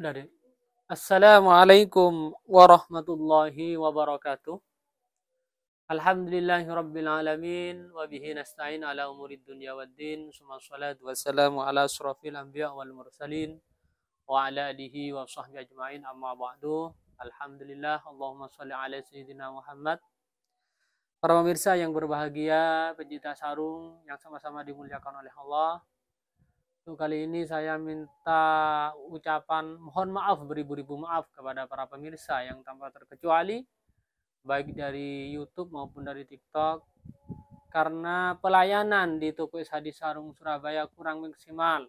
Udah deh. Ya. Assalamualaikum warahmatullahi wabarakatuh. Alhamdulillahi rabbil nasta'in ala umurid dunya waddin. Summa salatu wassalamu ala asrafil anbiya wal mursalin wa ala alihi wa sahbihi ajma'in amma ba'du. Alhamdulillah Allahumma shalli ala sayyidina Muhammad. Para pemirsa yang berbahagia, pencinta sarung yang sama-sama dimuliakan oleh Allah, kali ini saya minta ucapan mohon maaf beribu-ribu maaf kepada para pemirsa yang tanpa terkecuali baik dari YouTube maupun dari TikTok karena pelayanan di toko Es Hadis Sarung Surabaya kurang maksimal.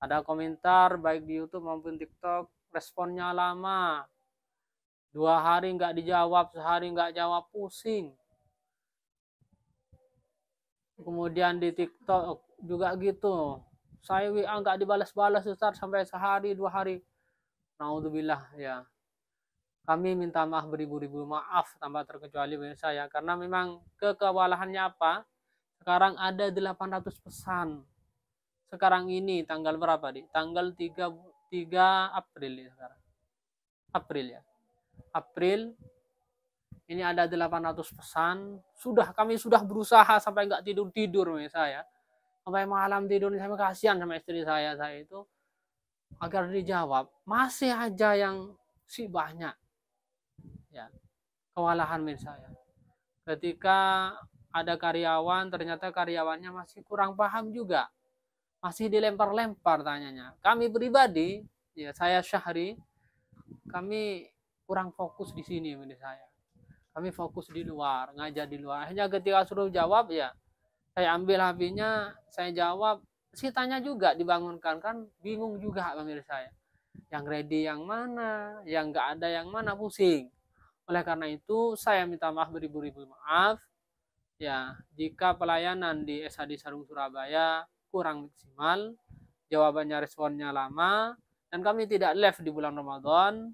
Ada komentar baik di YouTube maupun TikTok responnya lama. Dua hari nggak dijawab, sehari nggak jawab, pusing. Kemudian di TikTok juga gitu saya WA nggak dibalas-balas Ustaz sampai sehari dua hari naudzubillah ya kami minta maaf beribu-ribu maaf tambah terkecuali bagi saya karena memang kekewalahannya apa sekarang ada 800 pesan sekarang ini tanggal berapa di tanggal 3 3 April ya sekarang April ya April ini ada 800 pesan sudah kami sudah berusaha sampai nggak tidur tidur misalnya saya sampai malam tidur sampai kasihan sama istri saya saya itu agar dijawab masih aja yang si banyak ya kewalahan min saya ketika ada karyawan ternyata karyawannya masih kurang paham juga masih dilempar-lempar tanyanya kami pribadi ya saya Syahri kami kurang fokus di sini menurut saya kami fokus di luar ngajar di luar hanya ketika suruh jawab ya saya ambil HP-nya saya jawab si tanya juga dibangunkan kan bingung juga pemirsa saya yang ready yang mana yang nggak ada yang mana pusing oleh karena itu saya minta maaf beribu-ribu maaf ya jika pelayanan di SHD Sarung Surabaya kurang maksimal jawabannya responnya lama dan kami tidak live di bulan Ramadan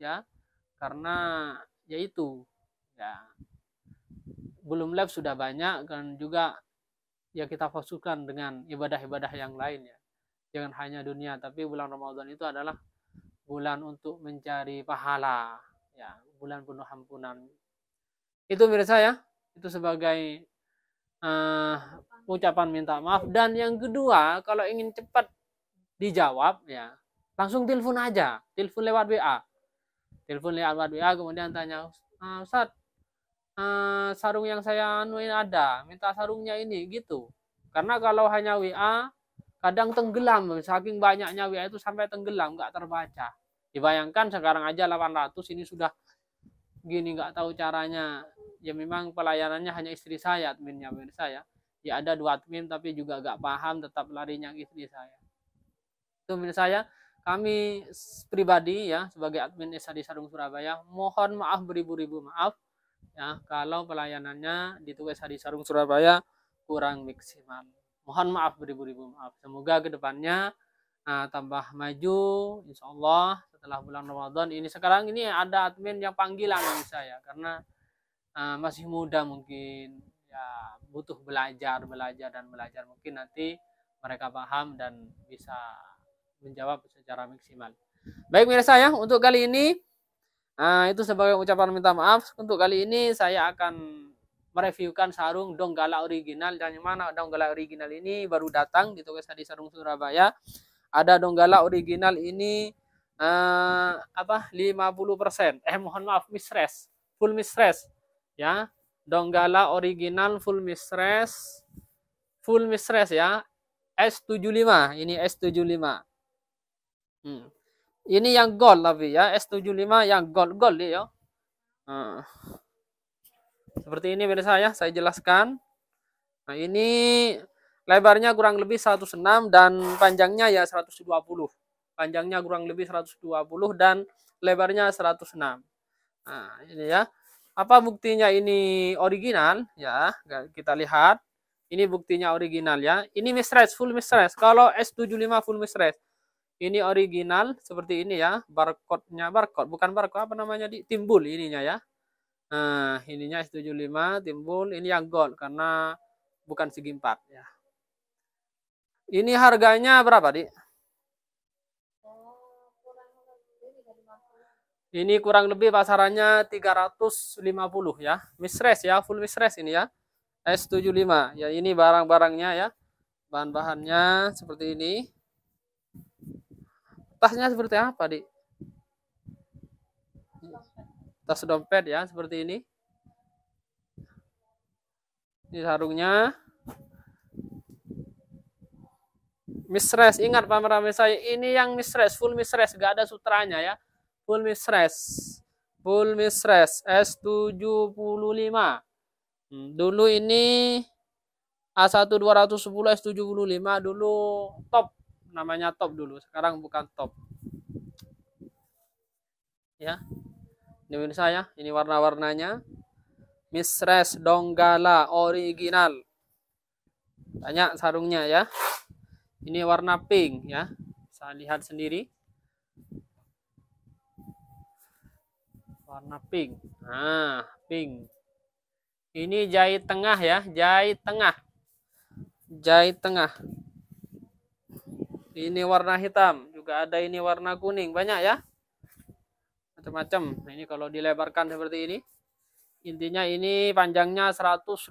ya karena yaitu ya belum live sudah banyak dan juga ya kita fokuskan dengan ibadah-ibadah yang lain ya jangan hanya dunia tapi bulan Ramadan itu adalah bulan untuk mencari pahala ya bulan penuh ampunan itu mirsa ya itu sebagai uh, ucapan minta maaf dan yang kedua kalau ingin cepat dijawab ya langsung telepon aja telepon lewat WA telepon lewat WA kemudian tanya ah, Ustaz Eh, sarung yang saya anuin ada, minta sarungnya ini gitu. Karena kalau hanya WA kadang tenggelam saking banyaknya WA itu sampai tenggelam nggak terbaca. Dibayangkan sekarang aja 800 ini sudah gini nggak tahu caranya. Ya memang pelayanannya hanya istri saya adminnya admin saya Ya ada dua admin tapi juga nggak paham tetap larinya istri saya. Itu menurut saya kami pribadi ya sebagai admin SAD Sarung Surabaya mohon maaf beribu-ribu maaf ya kalau pelayanannya di Tugas hari Sarung Surabaya kurang maksimal. Mohon maaf beribu-ribu maaf. Semoga kedepannya uh, eh, tambah maju, insya Allah setelah bulan Ramadan ini sekarang ini ada admin yang panggilan saya karena uh, masih muda mungkin ya butuh belajar belajar dan belajar mungkin nanti mereka paham dan bisa menjawab secara maksimal. Baik mirsa ya untuk kali ini Nah, itu sebagai ucapan minta maaf. Untuk kali ini saya akan mereviewkan sarung Donggala original. Dan yang mana Donggala original ini baru datang di gitu guys di Sarung Surabaya. Ada Donggala original ini eh, apa 50%. Eh mohon maaf mistress, full mistress ya. Donggala original full mistress full mistress ya. S75 ini S75. Hmm. Ini yang gold Lavi ya, S75 yang gold gold ya. Nah, seperti ini pemirsa ya, saya jelaskan. Nah, ini lebarnya kurang lebih 106 dan panjangnya ya 120. Panjangnya kurang lebih 120 dan lebarnya 106. Nah, ini ya. Apa buktinya ini original ya? Kita lihat. Ini buktinya original ya. Ini mistress full mistress. Kalau S75 full mistress ini original seperti ini ya barcode-nya barcode bukan barcode apa namanya di timbul ininya ya nah ininya S75 timbul ini yang gold karena bukan segi empat ya ini harganya berapa di ini kurang lebih pasarannya 350 ya misres ya full misres ini ya S75 ya ini barang-barangnya ya bahan-bahannya seperti ini tasnya seperti apa di tas dompet ya seperti ini ini sarungnya mistress ingat pameran saya ini yang mistress full mistress gak ada sutranya ya full mistress full mistress S75 hmm, dulu ini A1 210 S75 dulu top namanya top dulu sekarang bukan top ya ini saya ini warna-warnanya Mistress Donggala original banyak sarungnya ya ini warna pink ya saya lihat sendiri warna pink nah pink ini jahit tengah ya jahit tengah jahit tengah ini warna hitam, juga ada ini warna kuning, banyak ya. Macam-macam. Nah, ini kalau dilebarkan seperti ini. Intinya ini panjangnya 120.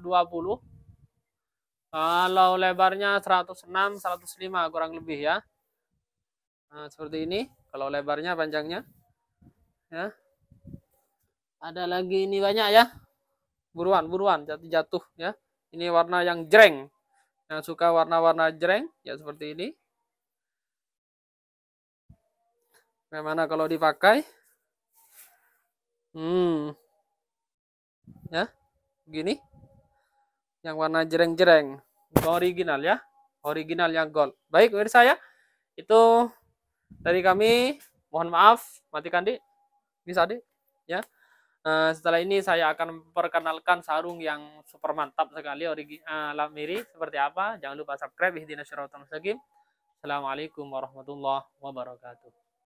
Kalau lebarnya 106, 105 kurang lebih ya. Nah, seperti ini kalau lebarnya panjangnya. Ya. Ada lagi ini banyak ya. Buruan, buruan jatuh-jatuh ya. Ini warna yang jreng. Yang suka warna-warna jreng ya seperti ini. Bagaimana kalau dipakai? Hmm. Ya, gini, Yang warna jereng-jereng. Original ya. Original yang gold. Baik, dari saya, Itu dari kami. Mohon maaf, matikan, di, Bisa, di, Ya. Uh, setelah ini saya akan memperkenalkan sarung yang super mantap sekali origi uh, eh, miri. seperti apa. Jangan lupa subscribe di Assalamualaikum warahmatullahi wabarakatuh.